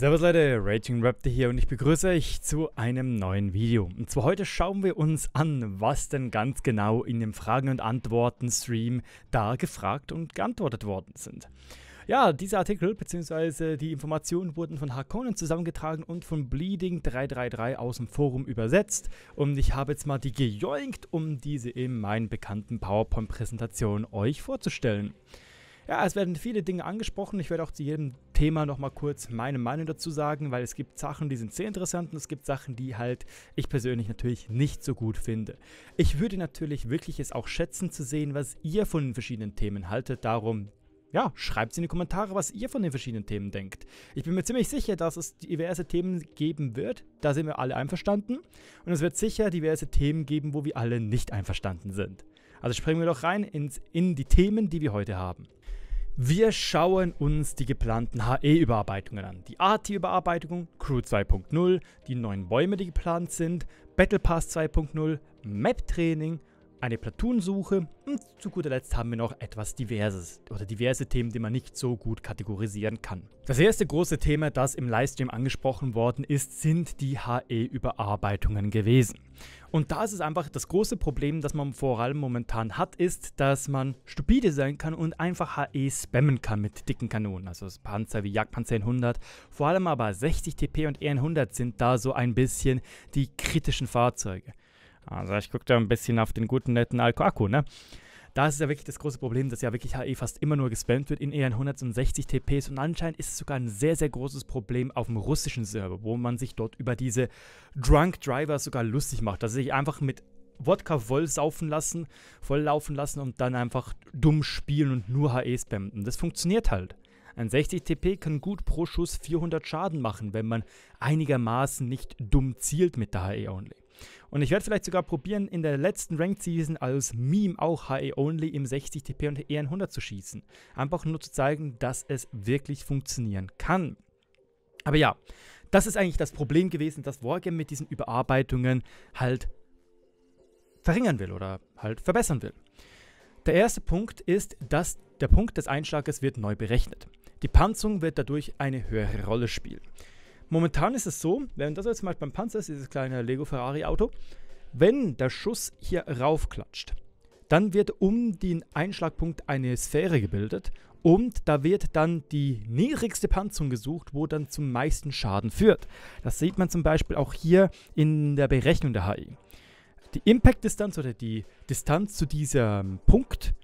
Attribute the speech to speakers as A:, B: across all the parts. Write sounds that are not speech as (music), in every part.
A: Servus Leute, Raging Raptor hier und ich begrüße euch zu einem neuen Video. Und zwar heute schauen wir uns an, was denn ganz genau in dem Fragen- und Antworten-Stream da gefragt und geantwortet worden sind. Ja, dieser Artikel bzw. die Informationen wurden von Hakonen zusammengetragen und von Bleeding333 aus dem Forum übersetzt. Und ich habe jetzt mal die gejoinkt, um diese in meinen bekannten PowerPoint-Präsentationen euch vorzustellen. Ja, es werden viele Dinge angesprochen. Ich werde auch zu jedem Thema nochmal kurz meine Meinung dazu sagen, weil es gibt Sachen, die sind sehr interessant und es gibt Sachen, die halt ich persönlich natürlich nicht so gut finde. Ich würde natürlich wirklich es auch schätzen zu sehen, was ihr von den verschiedenen Themen haltet. Darum ja, schreibt in die Kommentare, was ihr von den verschiedenen Themen denkt. Ich bin mir ziemlich sicher, dass es diverse Themen geben wird. Da sind wir alle einverstanden. Und es wird sicher diverse Themen geben, wo wir alle nicht einverstanden sind. Also springen wir doch rein ins, in die Themen, die wir heute haben. Wir schauen uns die geplanten HE-Überarbeitungen an. Die AT-Überarbeitung, Crew 2.0, die neuen Bäume, die geplant sind, Battle Pass 2.0, Map-Training, eine Platoonsuche und zu guter Letzt haben wir noch etwas Diverses oder diverse Themen, die man nicht so gut kategorisieren kann. Das erste große Thema, das im Livestream angesprochen worden ist, sind die HE-Überarbeitungen gewesen. Und da ist es einfach das große Problem, das man vor allem momentan hat, ist, dass man stupide sein kann und einfach HE spammen kann mit dicken Kanonen. Also Panzer wie Jagdpanzer 100. Vor allem aber 60 TP und e EN100 sind da so ein bisschen die kritischen Fahrzeuge. Also ich gucke da ein bisschen auf den guten netten alko Akku, ne? da ist ja wirklich das große Problem, dass ja wirklich HE fast immer nur gespammt wird in EN 160 TPs und anscheinend ist es sogar ein sehr, sehr großes Problem auf dem russischen Server, wo man sich dort über diese Drunk Drivers sogar lustig macht, dass sie sich einfach mit Wodka voll saufen lassen, voll laufen lassen und dann einfach dumm spielen und nur HE spammen. Und Das funktioniert halt. Ein 60 TP kann gut pro Schuss 400 Schaden machen, wenn man einigermaßen nicht dumm zielt mit der HE-Only. Und ich werde vielleicht sogar probieren, in der letzten Ranked Season als Meme auch HE Only im 60 TP und EN 100 zu schießen. Einfach nur zu zeigen, dass es wirklich funktionieren kann. Aber ja, das ist eigentlich das Problem gewesen, das Wargame mit diesen Überarbeitungen halt verringern will oder halt verbessern will. Der erste Punkt ist, dass der Punkt des Einschlages wird neu berechnet. Die Panzung wird dadurch eine höhere Rolle spielen. Momentan ist es so, wenn das jetzt mal beim Panzer ist, dieses kleine Lego Ferrari Auto, wenn der Schuss hier raufklatscht, dann wird um den Einschlagpunkt eine Sphäre gebildet und da wird dann die niedrigste Panzerung gesucht, wo dann zum meisten Schaden führt. Das sieht man zum Beispiel auch hier in der Berechnung der HI. Die Impact-Distanz oder die Distanz zu diesem Punkt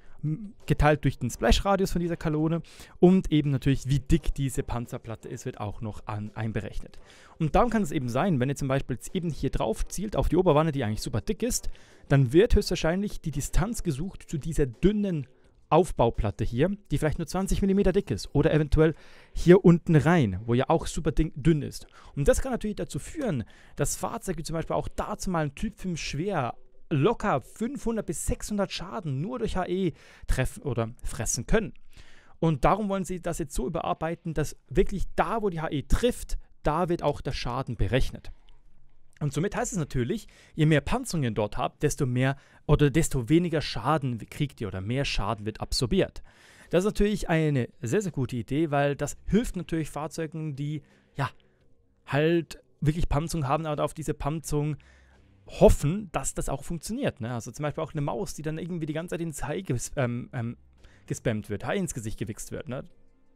A: geteilt durch den Splash-Radius von dieser Kalone und eben natürlich, wie dick diese Panzerplatte ist, wird auch noch an, einberechnet. Und dann kann es eben sein, wenn ihr zum Beispiel eben hier drauf zielt, auf die Oberwanne, die eigentlich super dick ist, dann wird höchstwahrscheinlich die Distanz gesucht zu dieser dünnen Aufbauplatte hier, die vielleicht nur 20 mm dick ist oder eventuell hier unten rein, wo ja auch super dünn ist. Und das kann natürlich dazu führen, dass Fahrzeuge zum Beispiel auch dazu mal Typ 5 schwer locker 500 bis 600 Schaden nur durch HE treffen oder fressen können. Und darum wollen sie das jetzt so überarbeiten, dass wirklich da, wo die HE trifft, da wird auch der Schaden berechnet. Und somit heißt es natürlich, je mehr Panzerungen dort habt, desto mehr oder desto weniger Schaden kriegt ihr oder mehr Schaden wird absorbiert. Das ist natürlich eine sehr, sehr gute Idee, weil das hilft natürlich Fahrzeugen, die ja halt wirklich Panzerung haben, aber auf diese Panzerung hoffen, dass das auch funktioniert. Ne? Also zum Beispiel auch eine Maus, die dann irgendwie die ganze Zeit ins Hai ges ähm, ähm, gespammt wird, Hai ins Gesicht gewichst wird. Ne?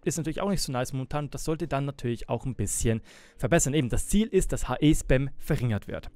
A: ist natürlich auch nicht so nice momentan. das sollte dann natürlich auch ein bisschen verbessern. Eben das Ziel ist, dass HE-Spam verringert wird.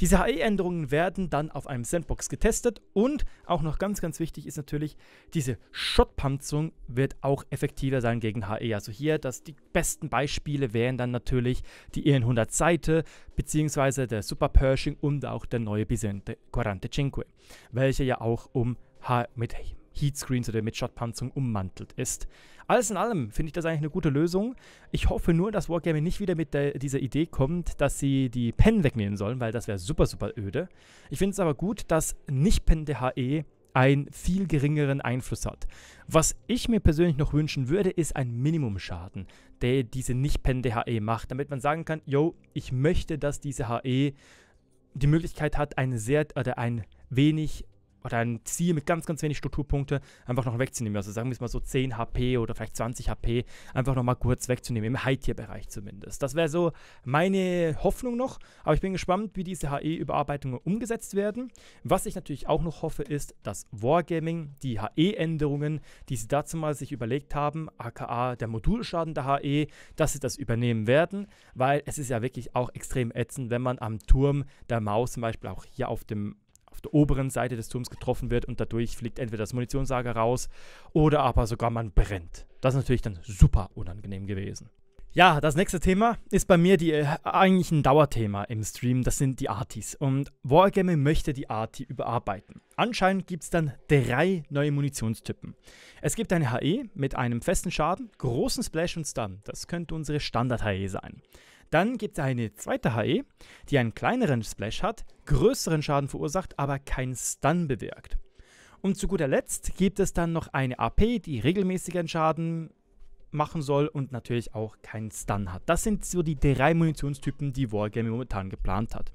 A: Diese HE-Änderungen werden dann auf einem Sandbox getestet und auch noch ganz, ganz wichtig ist natürlich, diese Schottpanzung wird auch effektiver sein gegen HE. Also hier, dass die besten Beispiele wären dann natürlich die EN100 Seite beziehungsweise der Super Pershing und auch der neue Bisente 45, welcher ja auch um H mit Heatscreens oder mit Schattpanzerung ummantelt ist. Alles in allem finde ich das eigentlich eine gute Lösung. Ich hoffe nur, dass Wargaming nicht wieder mit der, dieser Idee kommt, dass sie die Pen wegnehmen sollen, weil das wäre super, super öde. Ich finde es aber gut, dass nicht Pen DHE einen viel geringeren Einfluss hat. Was ich mir persönlich noch wünschen würde, ist ein Minimumschaden, der diese Nicht-Pen-DHE macht, damit man sagen kann, yo, ich möchte, dass diese HE die Möglichkeit hat, eine sehr oder ein wenig oder ein Ziel mit ganz, ganz wenig Strukturpunkte einfach noch wegzunehmen. Also sagen wir es mal so 10 HP oder vielleicht 20 HP einfach noch mal kurz wegzunehmen, im High-Tier-Bereich zumindest. Das wäre so meine Hoffnung noch, aber ich bin gespannt, wie diese HE-Überarbeitungen umgesetzt werden. Was ich natürlich auch noch hoffe, ist, dass Wargaming die HE-Änderungen, die sie dazu mal sich überlegt haben, aka der Modulschaden der HE, dass sie das übernehmen werden, weil es ist ja wirklich auch extrem ätzend, wenn man am Turm der Maus zum Beispiel auch hier auf dem auf der oberen Seite des Turms getroffen wird und dadurch fliegt entweder das Munitionslager raus oder aber sogar man brennt. Das ist natürlich dann super unangenehm gewesen. Ja, das nächste Thema ist bei mir die, äh, eigentlich ein Dauerthema im Stream. Das sind die Artis. Und Wargaming möchte die Arti überarbeiten. Anscheinend gibt es dann drei neue Munitionstypen. Es gibt eine HE mit einem festen Schaden, großen Splash und Stun. Das könnte unsere Standard-HE sein. Dann gibt es eine zweite HE, die einen kleineren Splash hat, größeren Schaden verursacht, aber keinen Stun bewirkt. Und zu guter Letzt gibt es dann noch eine AP, die regelmäßigen Schaden machen soll und natürlich auch keinen Stun hat. Das sind so die drei Munitionstypen, die Wargaming momentan geplant hat.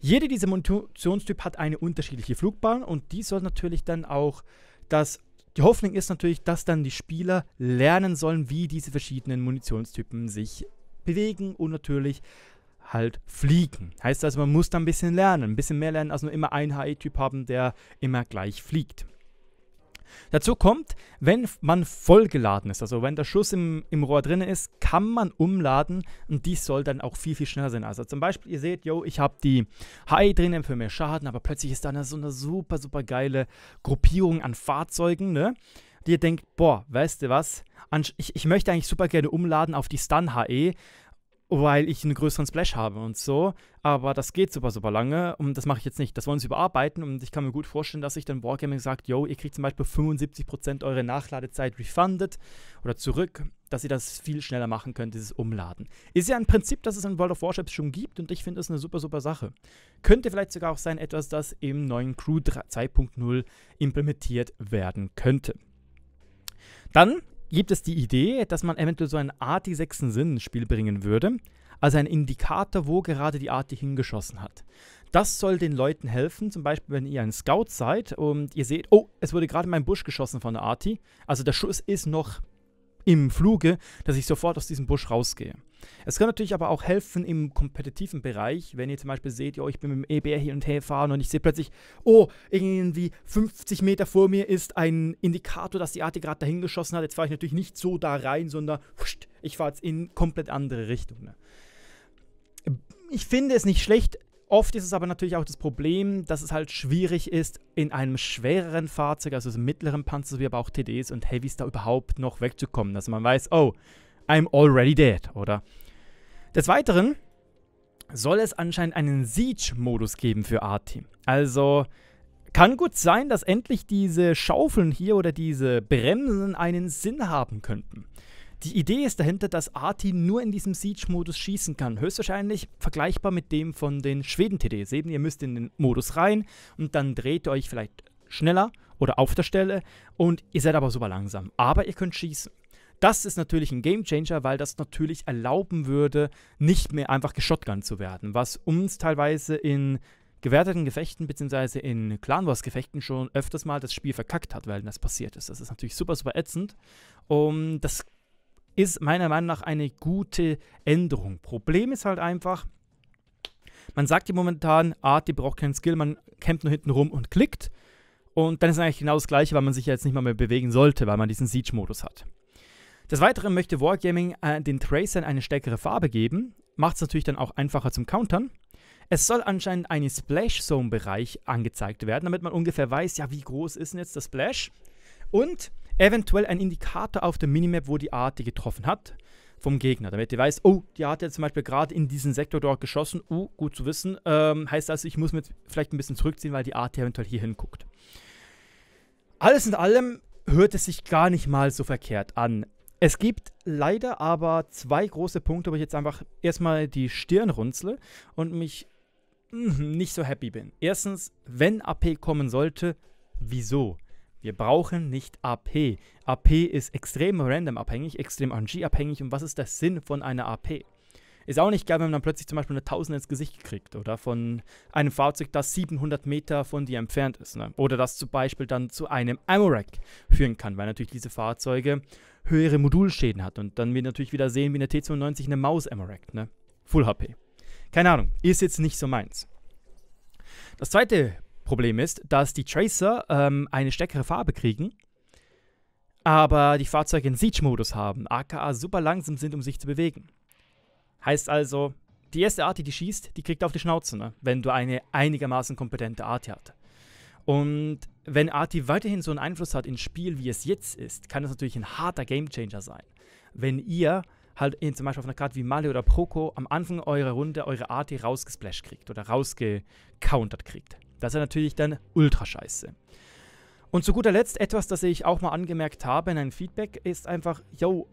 A: Jede dieser Munitionstyp hat eine unterschiedliche Flugbahn und die soll natürlich dann auch das. Die Hoffnung ist natürlich, dass dann die Spieler lernen sollen, wie diese verschiedenen Munitionstypen sich bewegen und natürlich halt fliegen. Heißt also, man muss da ein bisschen lernen, ein bisschen mehr lernen, als nur immer einen HE-Typ haben, der immer gleich fliegt. Dazu kommt, wenn man vollgeladen ist, also wenn der Schuss im, im Rohr drin ist, kann man umladen und dies soll dann auch viel, viel schneller sein. Also zum Beispiel, ihr seht, yo, ich habe die HE drinnen für mehr Schaden, aber plötzlich ist da eine, so eine super, super geile Gruppierung an Fahrzeugen, ne? dir denkt, boah, weißt du was, ich, ich möchte eigentlich super gerne umladen auf die Stun HE, weil ich einen größeren Splash habe und so. Aber das geht super, super lange und das mache ich jetzt nicht. Das wollen sie überarbeiten und ich kann mir gut vorstellen, dass sich dann Wargaming sagt, yo, ihr kriegt zum Beispiel 75% eure Nachladezeit refunded oder zurück, dass ihr das viel schneller machen könnt, dieses Umladen. Ist ja ein Prinzip, das es in World of Warships schon gibt und ich finde das eine super, super Sache. Könnte vielleicht sogar auch sein, etwas, das im neuen Crew 2.0 implementiert werden könnte. Dann gibt es die Idee, dass man eventuell so eine Art die sechsten Sinn ins Spiel bringen würde, also ein Indikator, wo gerade die Art die hingeschossen hat. Das soll den Leuten helfen, zum Beispiel, wenn ihr ein Scout seid und ihr seht, oh, es wurde gerade mein Busch geschossen von der Arti. Also der Schuss ist noch im Fluge, dass ich sofort aus diesem Busch rausgehe. Es kann natürlich aber auch helfen im kompetitiven Bereich, wenn ihr zum Beispiel seht, yo, ich bin mit dem EBR hin und her fahren und ich sehe plötzlich, oh, irgendwie 50 Meter vor mir ist ein Indikator, dass die Arte gerade dahin geschossen hat. Jetzt fahre ich natürlich nicht so da rein, sondern ich fahre jetzt in komplett andere Richtungen. Ne? Ich finde es nicht schlecht, Oft ist es aber natürlich auch das Problem, dass es halt schwierig ist, in einem schwereren Fahrzeug, also im mittleren Panzer, wie aber auch TDs und Heavys, da überhaupt noch wegzukommen. Dass also man weiß, oh, I'm already dead, oder? Des Weiteren soll es anscheinend einen Siege-Modus geben für A-Team. Also kann gut sein, dass endlich diese Schaufeln hier oder diese Bremsen einen Sinn haben könnten. Die Idee ist dahinter, dass Arti nur in diesem Siege-Modus schießen kann. Höchstwahrscheinlich vergleichbar mit dem von den Schweden-TDs. Eben, ihr müsst in den Modus rein und dann dreht ihr euch vielleicht schneller oder auf der Stelle und ihr seid aber super langsam. Aber ihr könnt schießen. Das ist natürlich ein Gamechanger, weil das natürlich erlauben würde, nicht mehr einfach geschotgun zu werden, was uns teilweise in gewerteten Gefechten bzw. in Clan Wars Gefechten schon öfters mal das Spiel verkackt hat, weil das passiert ist. Das ist natürlich super, super ätzend. Und das ist meiner Meinung nach eine gute Änderung. Problem ist halt einfach, man sagt ja momentan, Arti ah, braucht keinen Skill, man campt nur hinten rum und klickt. Und dann ist eigentlich genau das Gleiche, weil man sich ja jetzt nicht mal mehr bewegen sollte, weil man diesen Siege-Modus hat. Des Weiteren möchte Wargaming äh, den Tracern eine stärkere Farbe geben, macht es natürlich dann auch einfacher zum Countern. Es soll anscheinend eine Splash-Zone-Bereich angezeigt werden, damit man ungefähr weiß, ja, wie groß ist denn jetzt das Splash? Und Eventuell ein Indikator auf der Minimap, wo die Arte getroffen hat vom Gegner, damit ihr weiß, oh, die Arte hat zum Beispiel gerade in diesen Sektor dort geschossen. Uh, gut zu wissen. Ähm, heißt also, ich muss mit vielleicht ein bisschen zurückziehen, weil die Arte eventuell hier hinguckt. Alles in allem hört es sich gar nicht mal so verkehrt an. Es gibt leider aber zwei große Punkte, wo ich jetzt einfach erstmal die Stirn runzle und mich mhm, nicht so happy bin. Erstens, wenn AP kommen sollte, wieso? Wir brauchen nicht AP. AP ist extrem random abhängig, extrem RNG abhängig und was ist der Sinn von einer AP? Ist auch nicht geil, wenn man dann plötzlich zum Beispiel eine 1000 ins Gesicht kriegt oder von einem Fahrzeug, das 700 Meter von dir entfernt ist. Ne? Oder das zum Beispiel dann zu einem Amorek führen kann, weil natürlich diese Fahrzeuge höhere Modulschäden hat und dann wir natürlich wieder sehen, wie eine T92 eine Maus Amorek, ne? Full HP. Keine Ahnung, ist jetzt nicht so meins. Das zweite Problem ist, dass die Tracer ähm, eine stärkere Farbe kriegen, aber die Fahrzeuge in Siege-Modus haben, aka super langsam sind, um sich zu bewegen. Heißt also, die erste Arti, die schießt, die kriegt auf die Schnauze, ne? wenn du eine einigermaßen kompetente Arti hast. Und wenn Arti weiterhin so einen Einfluss hat ins Spiel, wie es jetzt ist, kann das natürlich ein harter Gamechanger sein. Wenn ihr halt in, zum Beispiel auf einer Karte wie Male oder Proko am Anfang eurer Runde eure Arti rausgesplasht kriegt oder rausgecountert kriegt. Das ist natürlich dann ultra scheiße. Und zu guter Letzt etwas, das ich auch mal angemerkt habe in einem Feedback, ist einfach, yo,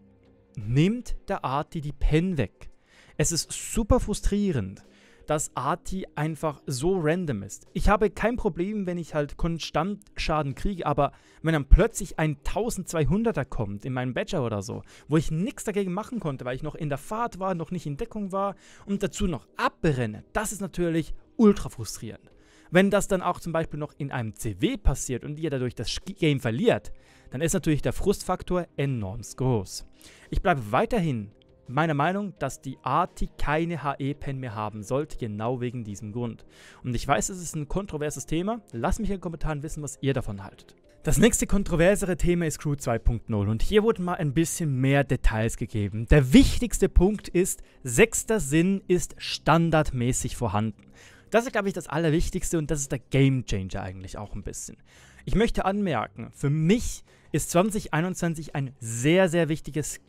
A: nimmt der Arti die Pen weg. Es ist super frustrierend, dass Arti einfach so random ist. Ich habe kein Problem, wenn ich halt konstant Schaden kriege, aber wenn dann plötzlich ein 1200er kommt in meinem Badger oder so, wo ich nichts dagegen machen konnte, weil ich noch in der Fahrt war, noch nicht in Deckung war und dazu noch abbrenne, das ist natürlich ultra frustrierend. Wenn das dann auch zum Beispiel noch in einem CW passiert und ihr dadurch das Game verliert, dann ist natürlich der Frustfaktor enorm groß. Ich bleibe weiterhin meiner Meinung, dass die Arti keine HE-Pen mehr haben sollte, genau wegen diesem Grund. Und ich weiß, es ist ein kontroverses Thema. Lasst mich in den Kommentaren wissen, was ihr davon haltet. Das nächste kontroversere Thema ist Crew 2.0 und hier wurden mal ein bisschen mehr Details gegeben. Der wichtigste Punkt ist, sechster Sinn ist standardmäßig vorhanden. Das ist, glaube ich, das Allerwichtigste und das ist der Game Changer eigentlich auch ein bisschen. Ich möchte anmerken, für mich ist 2021 ein sehr, sehr wichtiges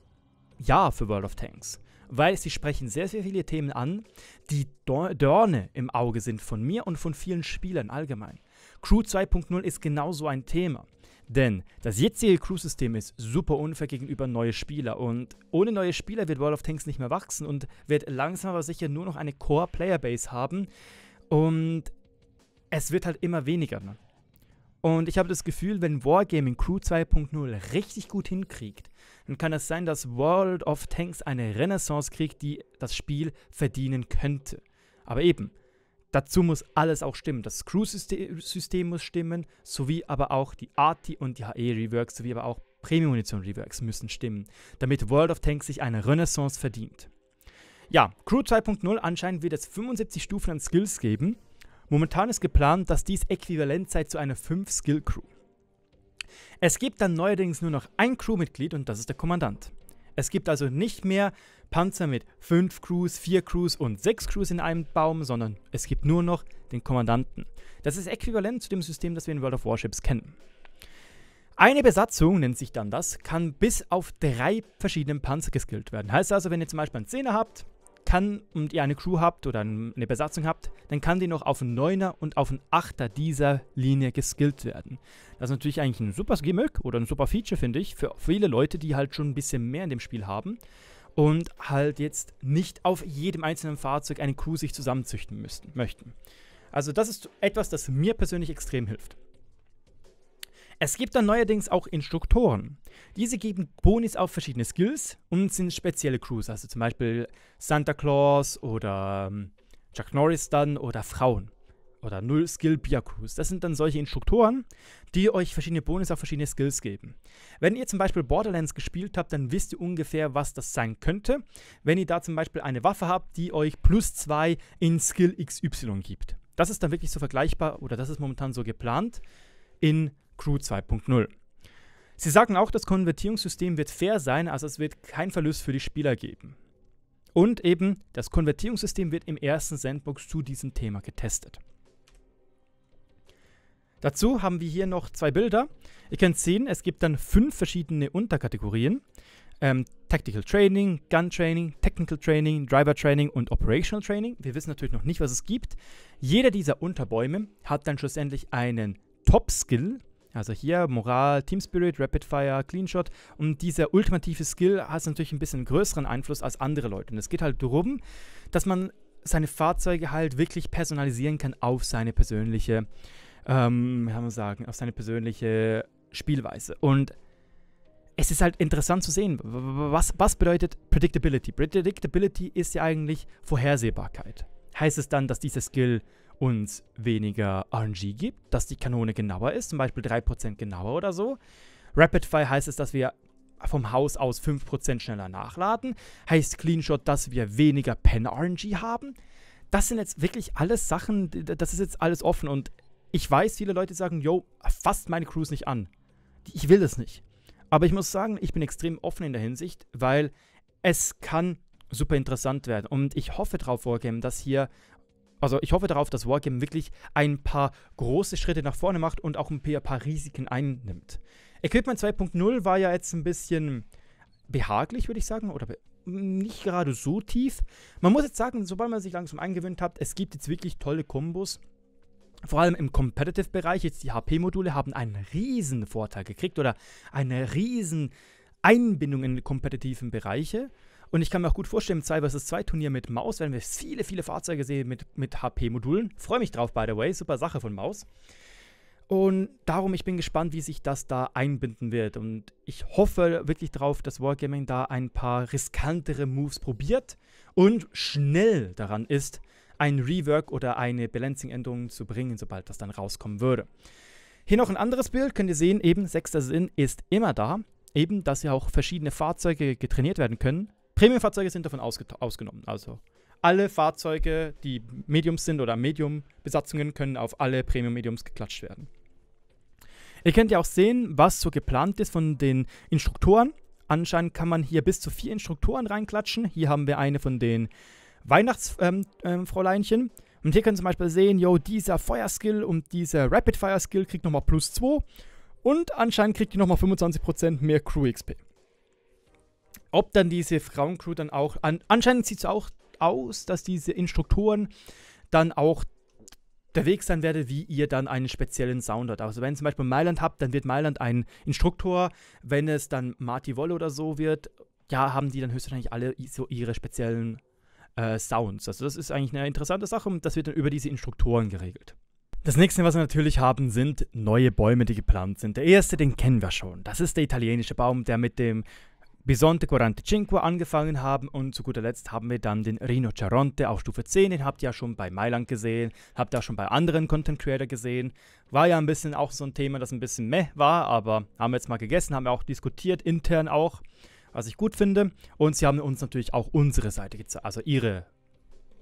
A: Jahr für World of Tanks, weil sie sprechen sehr, sehr viele Themen an, die Dorne im Auge sind von mir und von vielen Spielern allgemein. Crew 2.0 ist genauso ein Thema. Denn das jetzige Crew-System ist super unfair gegenüber neue Spieler und ohne neue Spieler wird World of Tanks nicht mehr wachsen und wird langsam aber sicher nur noch eine core player base haben, und es wird halt immer weniger. Ne? Und ich habe das Gefühl, wenn Wargaming Crew 2.0 richtig gut hinkriegt, dann kann es sein, dass World of Tanks eine Renaissance kriegt, die das Spiel verdienen könnte. Aber eben, dazu muss alles auch stimmen. Das Crew-System muss stimmen, sowie aber auch die Arti und die HE-Reworks, sowie aber auch Premium-Munition-Reworks müssen stimmen, damit World of Tanks sich eine Renaissance verdient. Ja, Crew 2.0 anscheinend wird es 75 Stufen an Skills geben. Momentan ist geplant, dass dies äquivalent sei zu einer 5-Skill-Crew. Es gibt dann neuerdings nur noch ein Crewmitglied und das ist der Kommandant. Es gibt also nicht mehr Panzer mit 5 Crews, 4 Crews und 6 Crews in einem Baum, sondern es gibt nur noch den Kommandanten. Das ist äquivalent zu dem System, das wir in World of Warships kennen. Eine Besatzung, nennt sich dann das, kann bis auf drei verschiedene Panzer geskillt werden. Heißt also, wenn ihr zum Beispiel einen 10er habt, kann und ihr eine Crew habt oder eine Besatzung habt, dann kann die noch auf einen 9er und auf einen 8er dieser Linie geskillt werden. Das ist natürlich eigentlich ein super Gimmick oder ein super Feature, finde ich, für viele Leute, die halt schon ein bisschen mehr in dem Spiel haben und halt jetzt nicht auf jedem einzelnen Fahrzeug eine Crew sich zusammenzüchten müssten, möchten. Also das ist etwas, das mir persönlich extrem hilft. Es gibt dann neuerdings auch Instruktoren. Diese geben Bonis auf verschiedene Skills und sind spezielle Crews, also zum Beispiel Santa Claus oder ähm, Chuck Norris dann oder Frauen oder Null Skill Beer Crews. Das sind dann solche Instruktoren, die euch verschiedene Bonus auf verschiedene Skills geben. Wenn ihr zum Beispiel Borderlands gespielt habt, dann wisst ihr ungefähr, was das sein könnte. Wenn ihr da zum Beispiel eine Waffe habt, die euch plus 2 in Skill XY gibt. Das ist dann wirklich so vergleichbar oder das ist momentan so geplant in Crew 2.0. Sie sagen auch, das Konvertierungssystem wird fair sein, also es wird keinen Verlust für die Spieler geben. Und eben, das Konvertierungssystem wird im ersten Sandbox zu diesem Thema getestet. Dazu haben wir hier noch zwei Bilder. Ihr könnt sehen, es gibt dann fünf verschiedene Unterkategorien. Ähm, Tactical Training, Gun Training, Technical Training, Driver Training und Operational Training. Wir wissen natürlich noch nicht, was es gibt. Jeder dieser Unterbäume hat dann schlussendlich einen Top-Skill, also hier Moral, Team Spirit, Rapid Fire, Clean Shot und dieser ultimative Skill hat natürlich ein bisschen größeren Einfluss als andere Leute. Und es geht halt darum, dass man seine Fahrzeuge halt wirklich personalisieren kann auf seine persönliche, ähm, kann man sagen, auf seine persönliche Spielweise. Und es ist halt interessant zu sehen, was, was bedeutet Predictability? Predictability ist ja eigentlich Vorhersehbarkeit. Heißt es dann, dass dieser Skill uns weniger RNG gibt, dass die Kanone genauer ist, zum Beispiel 3% genauer oder so. Rapid Fire heißt es, dass wir vom Haus aus 5% schneller nachladen. Heißt Cleanshot, dass wir weniger Pen-RNG haben. Das sind jetzt wirklich alles Sachen, das ist jetzt alles offen und ich weiß, viele Leute sagen, yo, fasst meine Crews nicht an. Ich will das nicht. Aber ich muss sagen, ich bin extrem offen in der Hinsicht, weil es kann super interessant werden. Und ich hoffe drauf, Wargame, dass hier also ich hoffe darauf, dass Wargame wirklich ein paar große Schritte nach vorne macht und auch ein paar Risiken einnimmt. Equipment 2.0 war ja jetzt ein bisschen behaglich, würde ich sagen, oder nicht gerade so tief. Man muss jetzt sagen, sobald man sich langsam eingewöhnt hat, es gibt jetzt wirklich tolle Kombos. Vor allem im Competitive-Bereich, jetzt die HP-Module haben einen riesen Vorteil gekriegt oder eine riesen Einbindung in die kompetitiven Bereiche. Und ich kann mir auch gut vorstellen, im 2 vs 2 Turnier mit Maus werden wir viele, viele Fahrzeuge sehen mit, mit HP-Modulen. Freue mich drauf, by the way. Super Sache von Maus. Und darum, ich bin gespannt, wie sich das da einbinden wird. Und ich hoffe wirklich drauf, dass Wargaming da ein paar riskantere Moves probiert und schnell daran ist, ein Rework oder eine Balancing-Änderung zu bringen, sobald das dann rauskommen würde. Hier noch ein anderes Bild, könnt ihr sehen, eben sechster Sinn ist immer da. Eben, dass ja auch verschiedene Fahrzeuge getrainiert werden können. Prämienfahrzeuge sind davon ausgenommen. Also alle Fahrzeuge, die Mediums sind oder Medium-Besatzungen, können auf alle Premium-Mediums geklatscht werden. Ihr könnt ja auch sehen, was so geplant ist von den Instruktoren. Anscheinend kann man hier bis zu vier Instruktoren reinklatschen. Hier haben wir eine von den Weihnachtsfräuleinchen. Ähm, ähm und hier können zum Beispiel sehen, yo, dieser Feuerskill und dieser Rapid Fire Skill kriegt nochmal plus 2. Und anscheinend kriegt die nochmal 25% mehr Crew XP ob dann diese Frauencrew dann auch, an, anscheinend sieht es auch aus, dass diese Instruktoren dann auch der Weg sein werde, wie ihr dann einen speziellen Sound habt. Also wenn ihr zum Beispiel Mailand habt, dann wird Mailand ein Instruktor. Wenn es dann Marty Wolle oder so wird, ja, haben die dann höchstwahrscheinlich alle so ihre speziellen äh, Sounds. Also das ist eigentlich eine interessante Sache und das wird dann über diese Instruktoren geregelt. Das nächste, was wir natürlich haben, sind neue Bäume, die geplant sind. Der erste, den kennen wir schon. Das ist der italienische Baum, der mit dem Bisonte 45 angefangen haben und zu guter Letzt haben wir dann den Rino Charonte auf Stufe 10, den habt ihr ja schon bei Mailand gesehen, habt ihr auch schon bei anderen Content Creator gesehen. War ja ein bisschen auch so ein Thema, das ein bisschen meh war, aber haben wir jetzt mal gegessen, haben wir auch diskutiert, intern auch, was ich gut finde. Und sie haben uns natürlich auch unsere Seite gezeigt, also ihre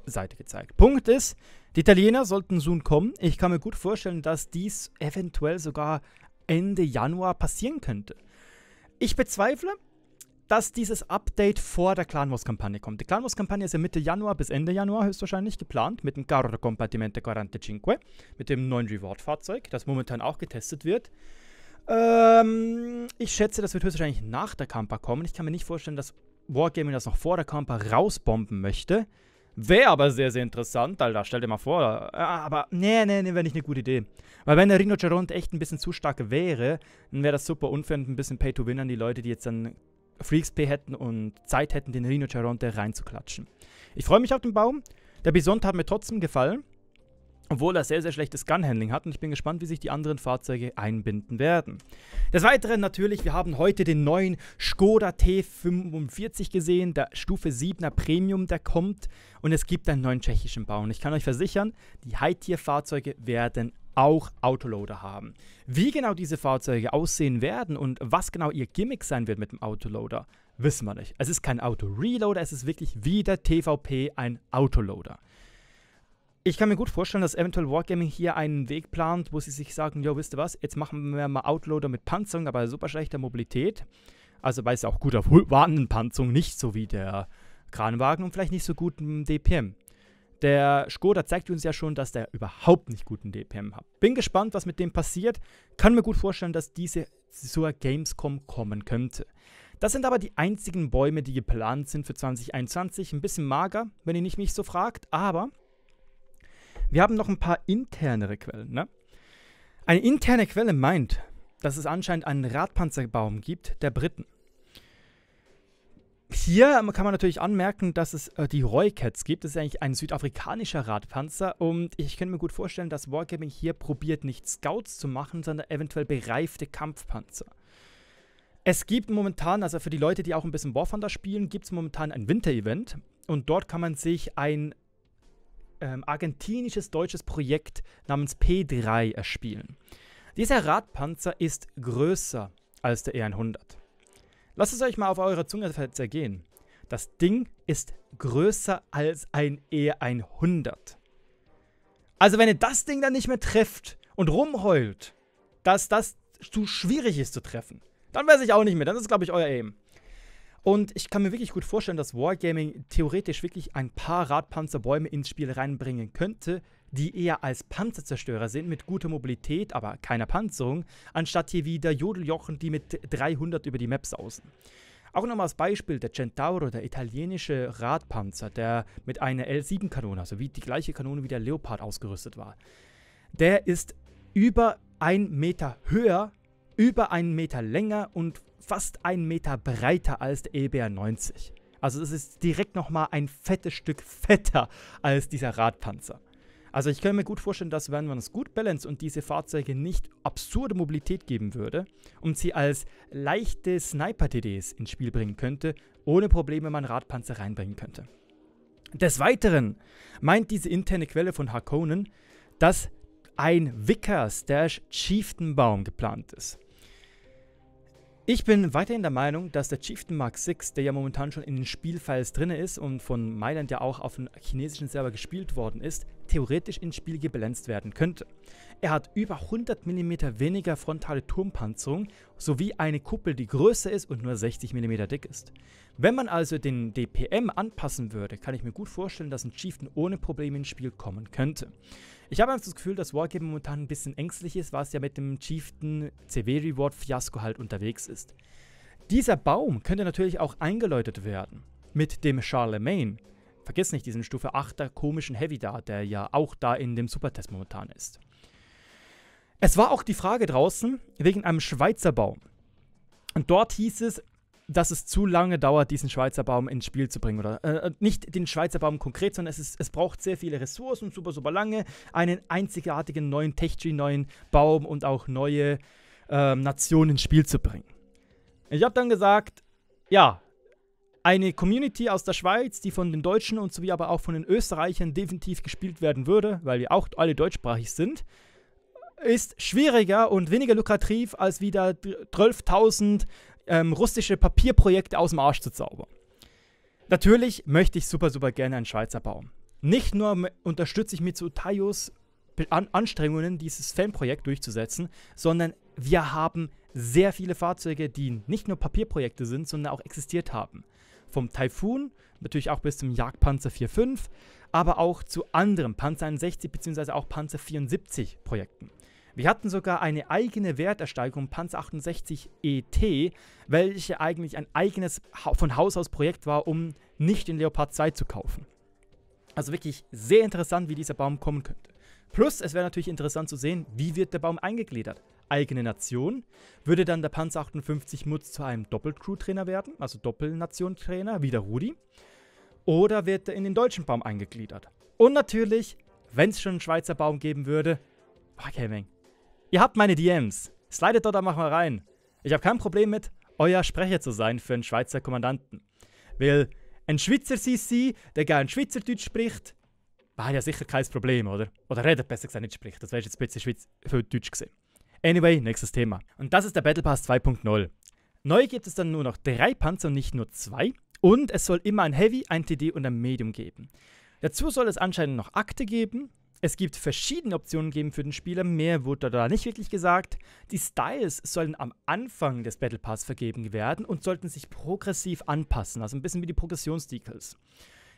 A: Seite gezeigt. Punkt ist, die Italiener sollten soon kommen. Ich kann mir gut vorstellen, dass dies eventuell sogar Ende Januar passieren könnte. Ich bezweifle, dass dieses Update vor der Clanwars-Kampagne kommt. Die Clanwars-Kampagne ist ja Mitte Januar bis Ende Januar höchstwahrscheinlich geplant mit dem Carro Compartimento 45, mit dem neuen Reward-Fahrzeug, das momentan auch getestet wird. Ähm, ich schätze, das wird höchstwahrscheinlich nach der Kampa kommen. Ich kann mir nicht vorstellen, dass Wargaming das noch vor der Kampa rausbomben möchte. Wäre aber sehr, sehr interessant, Alter. Stell dir mal vor. Äh, aber nee, nee, nee, wäre nicht eine gute Idee. Weil wenn der Rino Geronte echt ein bisschen zu stark wäre, dann wäre das super unfair und ein bisschen Pay-to-Win an die Leute, die jetzt dann FreeXP hätten und Zeit hätten, den Rino Charonte reinzuklatschen. Ich freue mich auf den Baum. Der Bisonte hat mir trotzdem gefallen, obwohl er sehr, sehr schlechtes Gun-Handling hat und ich bin gespannt, wie sich die anderen Fahrzeuge einbinden werden. Des Weiteren natürlich, wir haben heute den neuen Skoda T45 gesehen, der Stufe 7er Premium, der kommt und es gibt einen neuen tschechischen Baum. Und ich kann euch versichern, die High-Tier-Fahrzeuge werden auch Autoloader haben. Wie genau diese Fahrzeuge aussehen werden und was genau ihr Gimmick sein wird mit dem Autoloader, wissen wir nicht. Es ist kein Auto-Reloader, es ist wirklich wie der TVP ein Autoloader. Ich kann mir gut vorstellen, dass eventuell Wargaming hier einen Weg plant, wo sie sich sagen, jo, wisst ihr was, jetzt machen wir mal Outloader mit Panzerung, aber super schlechter Mobilität. Also weil es auch gut auf warnenden Panzerung, nicht so wie der Kranwagen und vielleicht nicht so gut im DPM. Der Skoda zeigt uns ja schon, dass der überhaupt nicht guten DPM hat. Bin gespannt, was mit dem passiert. Kann mir gut vorstellen, dass diese zur Gamescom kommen könnte. Das sind aber die einzigen Bäume, die geplant sind für 2021. Ein bisschen mager, wenn ihr nicht mich so fragt, aber wir haben noch ein paar internere Quellen. Ne? Eine interne Quelle meint, dass es anscheinend einen Radpanzerbaum gibt der Briten. Hier kann man natürlich anmerken, dass es äh, die Roycats gibt. Das ist eigentlich ein südafrikanischer Radpanzer und ich könnte mir gut vorstellen, dass Wargaming hier probiert, nicht Scouts zu machen, sondern eventuell bereifte Kampfpanzer. Es gibt momentan, also für die Leute, die auch ein bisschen Warfunder spielen, gibt es momentan ein Winter-Event und dort kann man sich ein ähm, argentinisches deutsches Projekt namens P3 erspielen. Dieser Radpanzer ist größer als der E100. Lasst es euch mal auf eure Zunge zergehen. Das Ding ist größer als ein E100. Also wenn ihr das Ding dann nicht mehr trefft und rumheult, dass das zu schwierig ist zu treffen, dann weiß ich auch nicht mehr. Dann ist, glaube ich, euer Aim. Und ich kann mir wirklich gut vorstellen, dass Wargaming theoretisch wirklich ein paar Radpanzerbäume ins Spiel reinbringen könnte, die eher als Panzerzerstörer sind, mit guter Mobilität, aber keiner Panzerung, anstatt hier wieder Jodeljochen, die mit 300 über die Maps außen. Auch nochmal als Beispiel der Centauro, der italienische Radpanzer, der mit einer L7-Kanone, also wie die gleiche Kanone wie der Leopard ausgerüstet war. Der ist über einen Meter höher, über einen Meter länger und fast einen Meter breiter als der EBR 90. Also es ist direkt nochmal ein fettes Stück fetter als dieser Radpanzer. Also ich kann mir gut vorstellen, dass wenn man es gut balanciert und diese Fahrzeuge nicht absurde Mobilität geben würde und sie als leichte Sniper-TDs ins Spiel bringen könnte, ohne Probleme man Radpanzer reinbringen könnte. Des Weiteren meint diese interne Quelle von Harkonnen, dass ein vickers chieftain geplant ist. Ich bin weiterhin der Meinung, dass der Chieftain Mark 6, der ja momentan schon in den Spielfiles drin ist und von Mailand ja auch auf dem chinesischen Server gespielt worden ist, theoretisch ins Spiel gebalanced werden könnte. Er hat über 100 mm weniger frontale Turmpanzerung sowie eine Kuppel, die größer ist und nur 60 mm dick ist. Wenn man also den DPM anpassen würde, kann ich mir gut vorstellen, dass ein Chieftain ohne Probleme ins Spiel kommen könnte. Ich habe einfach das Gefühl, dass Wargame momentan ein bisschen ängstlich ist, was ja mit dem Chieftain CW-Reward-Fiasko halt unterwegs ist. Dieser Baum könnte natürlich auch eingeläutet werden mit dem Charlemagne. Vergiss nicht diesen Stufe 8er komischen Heavy da, der ja auch da in dem Supertest momentan ist. Es war auch die Frage draußen wegen einem Schweizer Baum. Und dort hieß es, dass es zu lange dauert, diesen Schweizer Baum ins Spiel zu bringen. Oder äh, äh nicht den Schweizer Baum konkret, sondern es, ist, es braucht sehr viele Ressourcen, super, super lange, einen einzigartigen neuen Tech-Tree, neuen Baum und auch neue ähm, Nationen ins Spiel zu bringen. Ich habe dann gesagt, ja, eine Community aus der Schweiz, die von den Deutschen und sowie aber auch von den Österreichern definitiv gespielt werden würde, weil wir auch alle deutschsprachig sind, ist schwieriger und weniger lukrativ, als wieder 12.000 ähm, russische Papierprojekte aus dem Arsch zu zaubern. Natürlich möchte ich super, super gerne einen Schweizer bauen. Nicht nur unterstütze ich Mitsutayos An Anstrengungen, dieses Fanprojekt durchzusetzen, sondern wir haben sehr viele Fahrzeuge, die nicht nur Papierprojekte sind, sondern auch existiert haben. Vom Typhoon, natürlich auch bis zum Jagdpanzer 4.5, aber auch zu anderen Panzer 61 bzw. auch Panzer 74 Projekten. Wir hatten sogar eine eigene Wertersteigerung Panzer 68 ET, welche eigentlich ein eigenes von Haus aus Projekt war, um nicht den Leopard 2 zu kaufen. Also wirklich sehr interessant, wie dieser Baum kommen könnte. Plus, es wäre natürlich interessant zu sehen, wie wird der Baum eingegliedert eigene Nation. Würde dann der Panzer 58 Mutz zu einem Doppel-Crew-Trainer werden, also Doppelnation-Trainer, wie der Rudi. Oder wird er in den deutschen Baum eingegliedert? Und natürlich, wenn es schon einen Schweizer Baum geben würde, Wargaming. Okay, Ihr habt meine DMs. Slidet dort einfach mal rein. Ich habe kein Problem mit, euer Sprecher zu sein für einen Schweizer Kommandanten. Weil ein Schweizer CC, der gerne Schweizerdeutsch spricht, war ja sicher kein Problem, oder? Oder redet besser gesagt nicht spricht. Das wäre jetzt ein bisschen für Deutsch gesehen. Anyway, nächstes Thema. Und das ist der Battle Pass 2.0. Neu gibt es dann nur noch drei Panzer und nicht nur zwei. Und es soll immer ein Heavy, ein TD und ein Medium geben. Dazu soll es anscheinend noch Akte geben. Es gibt verschiedene Optionen geben für den Spieler, mehr wurde da nicht wirklich gesagt. Die Styles sollen am Anfang des Battle Pass vergeben werden und sollten sich progressiv anpassen, also ein bisschen wie die Progressionsdecals.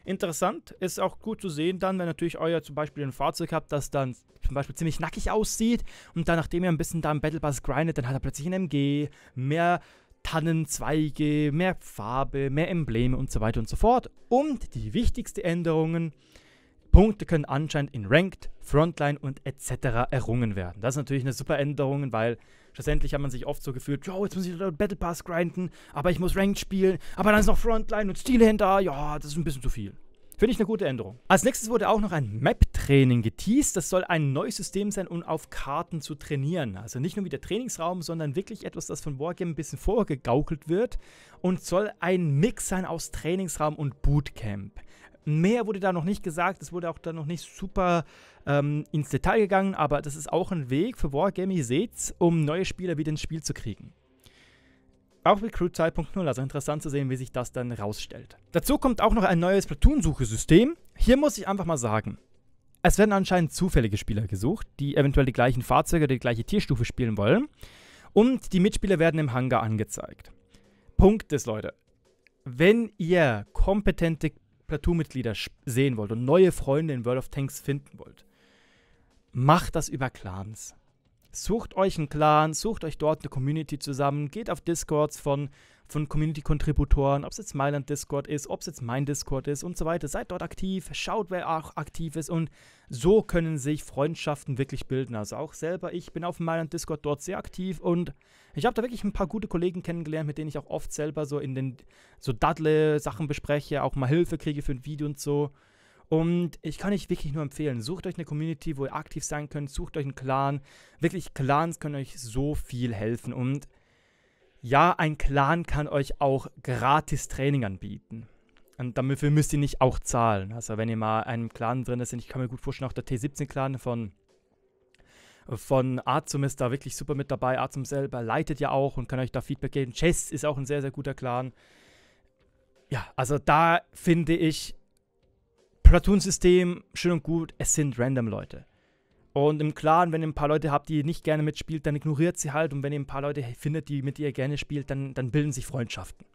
A: Interessant, ist auch gut zu sehen dann, wenn natürlich euer zum Beispiel ein Fahrzeug habt, das dann zum Beispiel ziemlich nackig aussieht und dann nachdem ihr ein bisschen da im Battle Pass grindet, dann hat er plötzlich ein MG, mehr Tannenzweige, mehr Farbe, mehr Embleme und so weiter und so fort. Und die wichtigste Änderungen Punkte können anscheinend in Ranked, Frontline und etc. errungen werden. Das ist natürlich eine super Änderung, weil schlussendlich hat man sich oft so gefühlt, jo, jetzt muss ich Battle Pass grinden, aber ich muss Ranked spielen, aber dann ist noch Frontline und Steelhänder, ja, das ist ein bisschen zu viel. Finde ich eine gute Änderung. Als nächstes wurde auch noch ein Map-Training geteased. Das soll ein neues System sein, um auf Karten zu trainieren. Also nicht nur wieder Trainingsraum, sondern wirklich etwas, das von Wargame ein bisschen vorgegaukelt wird und soll ein Mix sein aus Trainingsraum und Bootcamp. Mehr wurde da noch nicht gesagt, es wurde auch da noch nicht super ähm, ins Detail gegangen, aber das ist auch ein Weg für Wargaming, seht's, um neue Spieler wieder ins Spiel zu kriegen. Auch Recruit 2.0, also interessant zu sehen, wie sich das dann rausstellt. Dazu kommt auch noch ein neues Platoon-Suchesystem. Hier muss ich einfach mal sagen, es werden anscheinend zufällige Spieler gesucht, die eventuell die gleichen Fahrzeuge oder die gleiche Tierstufe spielen wollen. Und die Mitspieler werden im Hangar angezeigt. Punkt ist, Leute, wenn ihr kompetente Platoon-Mitglieder sehen wollt und neue Freunde in World of Tanks finden wollt, macht das über Clans. Sucht euch einen Clan, sucht euch dort eine Community zusammen, geht auf Discords von, von Community-Kontributoren, ob es jetzt Mailand Discord ist, ob es jetzt mein Discord ist und so weiter. Seid dort aktiv, schaut, wer auch aktiv ist und so können sich Freundschaften wirklich bilden. Also auch selber, ich bin auf dem Mailand Discord dort sehr aktiv und ich habe da wirklich ein paar gute Kollegen kennengelernt, mit denen ich auch oft selber so in den so Dudley-Sachen bespreche, auch mal Hilfe kriege für ein Video und so. Und ich kann euch wirklich nur empfehlen, sucht euch eine Community, wo ihr aktiv sein könnt, sucht euch einen Clan. Wirklich, Clans können euch so viel helfen. Und ja, ein Clan kann euch auch gratis Training anbieten. Und dafür müsst ihr nicht auch zahlen. Also wenn ihr mal einem Clan drin ist, und ich kann mir gut vorstellen, auch der T17-Clan von von Azum ist da wirklich super mit dabei. Azum selber leitet ja auch und kann euch da Feedback geben. Chess ist auch ein sehr, sehr guter Clan. Ja, also da finde ich, Platoon-System, schön und gut, es sind random Leute. Und im Klaren, wenn ihr ein paar Leute habt, die ihr nicht gerne mitspielt, dann ignoriert sie halt. Und wenn ihr ein paar Leute findet, die mit ihr gerne spielt, dann, dann bilden sich Freundschaften.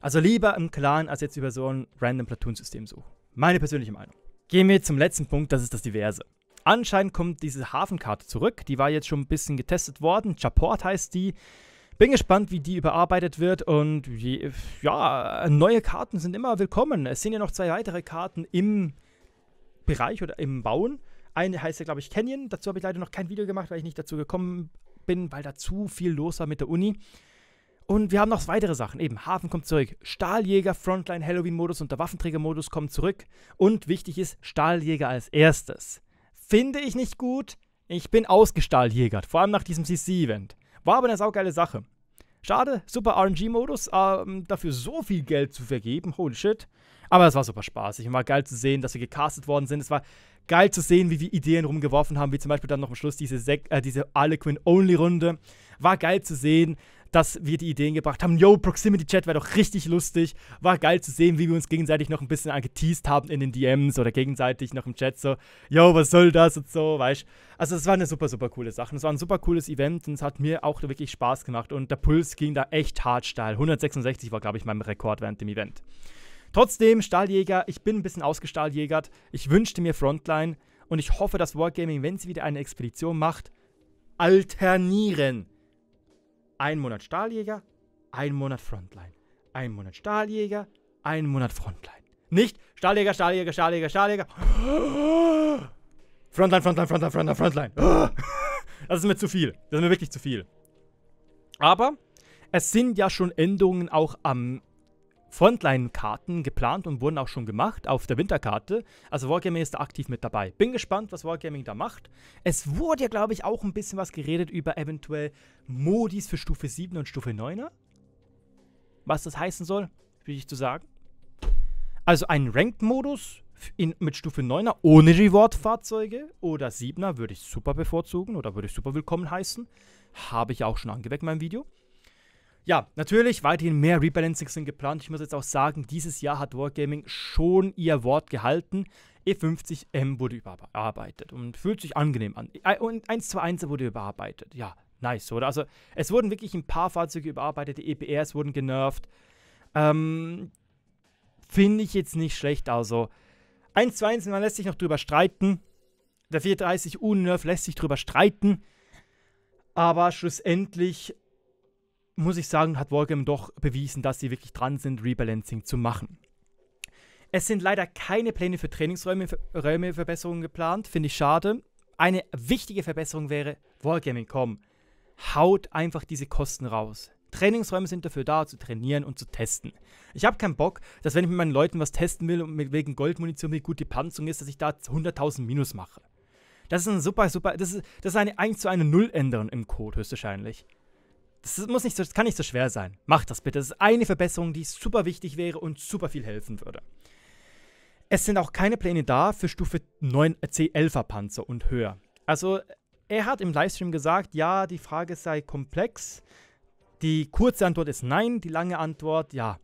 A: Also lieber im Clan, als jetzt über so ein random Platoon-System suchen. Meine persönliche Meinung. Gehen wir zum letzten Punkt, das ist das Diverse. Anscheinend kommt diese Hafenkarte zurück, die war jetzt schon ein bisschen getestet worden. Chaport heißt die. Bin gespannt, wie die überarbeitet wird und je, ja, neue Karten sind immer willkommen. Es sind ja noch zwei weitere Karten im Bereich oder im Bauen. Eine heißt ja, glaube ich, Canyon. Dazu habe ich leider noch kein Video gemacht, weil ich nicht dazu gekommen bin, weil da zu viel los war mit der Uni. Und wir haben noch weitere Sachen. Eben, Hafen kommt zurück. Stahljäger, Frontline, Halloween-Modus und der Waffenträger-Modus kommen zurück. Und wichtig ist, Stahljäger als erstes. Finde ich nicht gut. Ich bin ausgestahljägert, vor allem nach diesem CC-Event. War aber eine saugeile Sache. Schade, super RNG-Modus, ähm, dafür so viel Geld zu vergeben, holy shit. Aber es war super spaßig und war geil zu sehen, dass wir gecastet worden sind. Es war geil zu sehen, wie wir Ideen rumgeworfen haben, wie zum Beispiel dann noch am Schluss diese, Sek äh, diese Harlequin-Only-Runde. War geil zu sehen, dass wir die Ideen gebracht haben. Yo, Proximity Chat wäre doch richtig lustig. War geil zu sehen, wie wir uns gegenseitig noch ein bisschen angeteased haben in den DMs oder gegenseitig noch im Chat so, yo, was soll das und so, weißt Also es war eine super, super coole Sache. Es war ein super cooles Event und es hat mir auch wirklich Spaß gemacht und der Puls ging da echt hart steil. 166 war, glaube ich, mein Rekord während dem Event. Trotzdem, Stahljäger, ich bin ein bisschen ausgestaljägert. Ich wünschte mir Frontline und ich hoffe, dass Wargaming, wenn sie wieder eine Expedition macht, alternieren. Ein Monat Stahljäger, ein Monat Frontline. Ein Monat Stahljäger, ein Monat Frontline. Nicht Stahljäger, Stahljäger, Stahljäger, Stahljäger. (gasps) Frontline, Frontline, Frontline, Frontline, Frontline. (gasps) Das ist mir zu viel. Das ist mir wirklich zu viel. Aber es sind ja schon Änderungen auch am Frontline-Karten geplant und wurden auch schon gemacht auf der Winterkarte. Also Wargaming ist da aktiv mit dabei. Bin gespannt, was Wargaming da macht. Es wurde ja, glaube ich, auch ein bisschen was geredet über eventuell Modis für Stufe 7 und Stufe 9er. Was das heißen soll, würde ich zu sagen. Also einen Ranked-Modus mit Stufe 9er ohne Reward-Fahrzeuge oder 7er würde ich super bevorzugen oder würde ich super willkommen heißen. Habe ich auch schon angeweckt in meinem Video. Ja, natürlich weiterhin mehr Rebalancing sind geplant. Ich muss jetzt auch sagen, dieses Jahr hat Wargaming schon ihr Wort gehalten. E50M wurde überarbeitet und fühlt sich angenehm an. Äh, und 121 wurde überarbeitet. Ja, nice, oder? Also, es wurden wirklich ein paar Fahrzeuge überarbeitet. Die EPRs wurden genervt. Ähm, Finde ich jetzt nicht schlecht. Also, 121, man lässt sich noch drüber streiten. Der 430 U-Nerf lässt sich drüber streiten. Aber schlussendlich muss ich sagen, hat Wolgem doch bewiesen, dass sie wirklich dran sind, Rebalancing zu machen. Es sind leider keine Pläne für Trainingsräume-Verbesserungen geplant, finde ich schade. Eine wichtige Verbesserung wäre, Wargaming, komm, haut einfach diese Kosten raus. Trainingsräume sind dafür da, zu trainieren und zu testen. Ich habe keinen Bock, dass wenn ich mit meinen Leuten was testen will und mit wegen Goldmunition, wie gut die Panzerung ist, dass ich da 100.000 Minus mache. Das ist ein super, super, das ist, das ist eine 1 zu 1 Null änderung im Code höchstwahrscheinlich. Das muss nicht so, das kann nicht so schwer sein. Macht das bitte. Das ist eine Verbesserung, die super wichtig wäre und super viel helfen würde. Es sind auch keine Pläne da für Stufe 9 C11er Panzer und höher. Also er hat im Livestream gesagt, ja, die Frage sei komplex. Die kurze Antwort ist nein, die lange Antwort ja.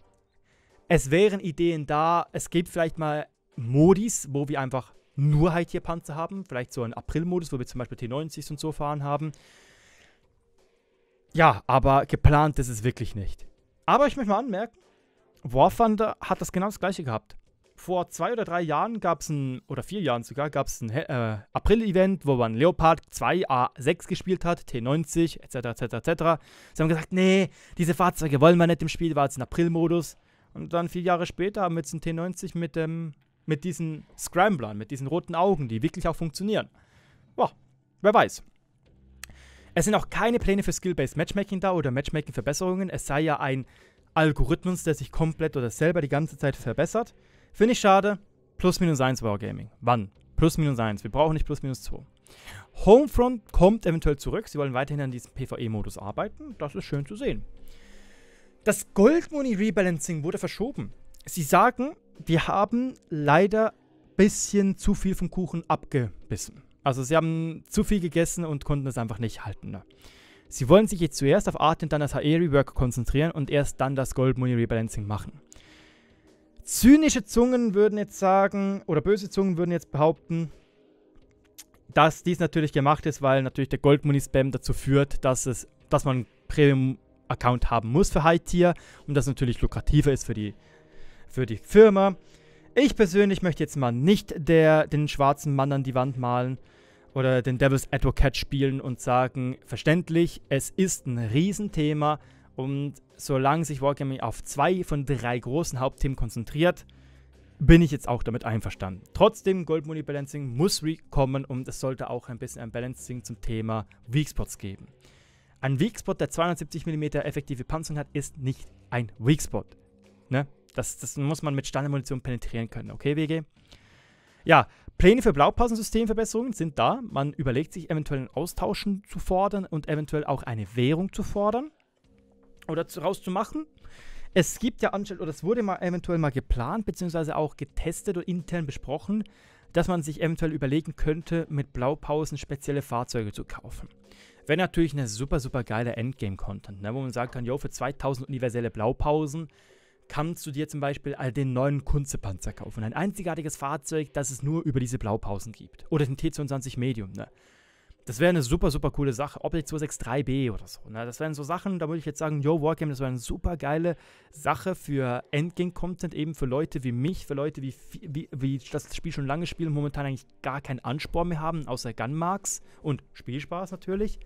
A: Es wären Ideen da, es gibt vielleicht mal Modis, wo wir einfach nur High-Tier-Panzer haben, vielleicht so einen April-Modus, wo wir zum Beispiel T90s und so fahren haben. Ja, aber geplant ist es wirklich nicht. Aber ich möchte mal anmerken, War Thunder hat das genau das gleiche gehabt. Vor zwei oder drei Jahren gab es ein, oder vier Jahren sogar, gab es ein äh, April-Event, wo man Leopard 2A6 gespielt hat, T90, etc., etc., etc. Sie haben gesagt, nee, diese Fahrzeuge wollen wir nicht im Spiel, war jetzt ein April-Modus. Und dann vier Jahre später haben wir jetzt ein T90 mit, ähm, mit diesen Scramblern, mit diesen roten Augen, die wirklich auch funktionieren. Boah, wer weiß. Es sind auch keine Pläne für Skill-Based Matchmaking da oder Matchmaking-Verbesserungen. Es sei ja ein Algorithmus, der sich komplett oder selber die ganze Zeit verbessert. Finde ich schade. Plus minus 1 Wargaming. Wann? Plus minus 1. Wir brauchen nicht plus minus 2. Homefront kommt eventuell zurück. Sie wollen weiterhin an diesem PvE-Modus arbeiten. Das ist schön zu sehen. Das Goldmoney Rebalancing wurde verschoben. Sie sagen, wir haben leider ein bisschen zu viel vom Kuchen abgebissen. Also sie haben zu viel gegessen und konnten es einfach nicht halten. Ne? Sie wollen sich jetzt zuerst auf Art und dann das he rework konzentrieren und erst dann das Gold Money Rebalancing machen. Zynische Zungen würden jetzt sagen, oder böse Zungen würden jetzt behaupten, dass dies natürlich gemacht ist, weil natürlich der Gold Money Spam dazu führt, dass, es, dass man einen Premium-Account haben muss für High-Tier und das natürlich lukrativer ist für die, für die Firma. Ich persönlich möchte jetzt mal nicht der, den schwarzen Mann an die Wand malen oder den Devil's Advocate spielen und sagen, verständlich, es ist ein Riesenthema und solange sich Wargaming auf zwei von drei großen Hauptthemen konzentriert, bin ich jetzt auch damit einverstanden. Trotzdem, Gold Money Balancing muss kommen und es sollte auch ein bisschen ein Balancing zum Thema Weak Spots geben. Ein Weak Spot, der 270 mm effektive Panzerung hat, ist nicht ein Weakspot. Ne? Das, das muss man mit Standardmunition penetrieren können, okay, WG? Ja, Pläne für Blaupausen-Systemverbesserungen sind da. Man überlegt sich eventuell ein Austauschen zu fordern und eventuell auch eine Währung zu fordern oder rauszumachen. Es gibt ja anscheinend, oder es wurde mal eventuell mal geplant, beziehungsweise auch getestet oder intern besprochen, dass man sich eventuell überlegen könnte, mit Blaupausen spezielle Fahrzeuge zu kaufen. Wäre natürlich eine super, super geile Endgame-Content, ne? wo man sagen kann, yo, für 2000 universelle Blaupausen kannst du dir zum Beispiel den neuen Kunze-Panzer kaufen. Ein einzigartiges Fahrzeug, das es nur über diese Blaupausen gibt. Oder den T22 Medium, ne? Das wäre eine super, super coole Sache. Opel 263B oder so. Ne? Das wären so Sachen, da würde ich jetzt sagen, yo, Wargame, das wäre eine super geile Sache für Endgame-Content, eben für Leute wie mich, für Leute, wie, wie, wie das Spiel schon lange spielen und momentan eigentlich gar keinen Ansporn mehr haben, außer Gunmarks und Spielspaß natürlich.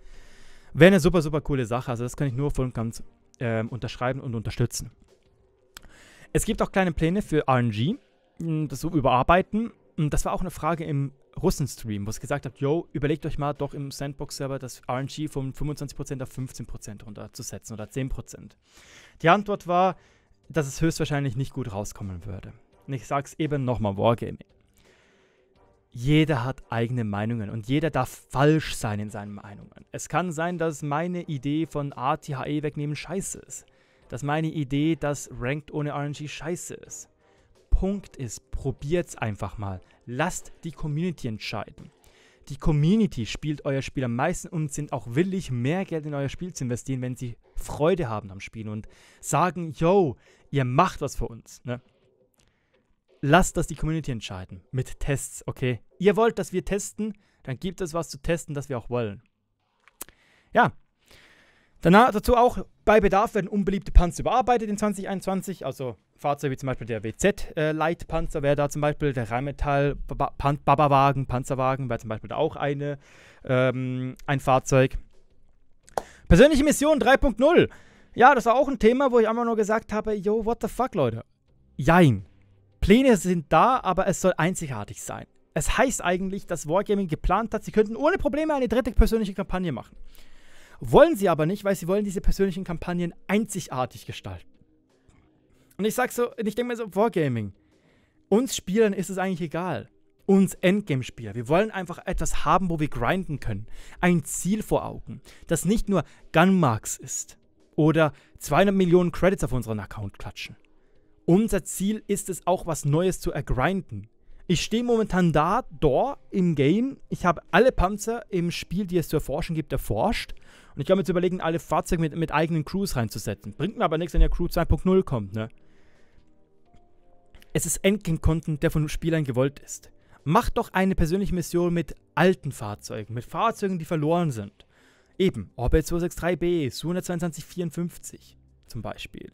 A: Wäre eine super, super coole Sache. Also das kann ich nur voll und ganz äh, unterschreiben und unterstützen. Es gibt auch kleine Pläne für RNG, mm, das so überarbeiten. Mm, das war auch eine Frage im Russen-Stream, wo es gesagt hat, yo, überlegt euch mal doch im Sandbox-Server das RNG von 25% auf 15% runterzusetzen oder 10%. Die Antwort war, dass es höchstwahrscheinlich nicht gut rauskommen würde. Und ich sag's eben nochmal, Wargaming. Jeder hat eigene Meinungen und jeder darf falsch sein in seinen Meinungen. Es kann sein, dass meine Idee von ATHE wegnehmen scheiße ist dass meine Idee, dass Ranked ohne RNG scheiße ist. Punkt ist, probiert's einfach mal. Lasst die Community entscheiden. Die Community spielt euer Spiel am meisten und sind auch willig, mehr Geld in euer Spiel zu investieren, wenn sie Freude haben am Spiel und sagen, yo, ihr macht was für uns. Ne? Lasst das die Community entscheiden. Mit Tests, okay? Ihr wollt, dass wir testen, dann gibt es was zu testen, das wir auch wollen. Ja, Danach dazu auch, bei Bedarf werden unbeliebte Panzer überarbeitet in 2021, also Fahrzeuge wie zum Beispiel der WZ-Leitpanzer äh, wäre da zum Beispiel, der Rheinmetall -Pan Babawagen, Panzerwagen wäre zum Beispiel da auch eine, ähm, ein Fahrzeug. Persönliche Mission 3.0. Ja, das war auch ein Thema, wo ich einfach nur gesagt habe, yo, what the fuck, Leute. Jein. Pläne sind da, aber es soll einzigartig sein. Es heißt eigentlich, dass Wargaming geplant hat, sie könnten ohne Probleme eine dritte persönliche Kampagne machen. Wollen sie aber nicht, weil sie wollen diese persönlichen Kampagnen einzigartig gestalten. Und ich sag so, ich denke mir so, Wargaming, uns Spielern ist es eigentlich egal. Uns Endgame-Spieler. Wir wollen einfach etwas haben, wo wir grinden können. Ein Ziel vor Augen, das nicht nur Gunmarks ist oder 200 Millionen Credits auf unseren Account klatschen. Unser Ziel ist es auch, was Neues zu ergrinden. Ich stehe momentan da, da im Game. Ich habe alle Panzer im Spiel, die es zu erforschen gibt, erforscht. Und ich kann mir jetzt überlegen, alle Fahrzeuge mit, mit eigenen Crews reinzusetzen. Bringt mir aber nichts, wenn der Crew 2.0 kommt, ne? Es ist Endgame-Content, der von Spielern gewollt ist. Macht doch eine persönliche Mission mit alten Fahrzeugen, mit Fahrzeugen, die verloren sind. Eben, Orbit 263b, Su 12254 zum Beispiel.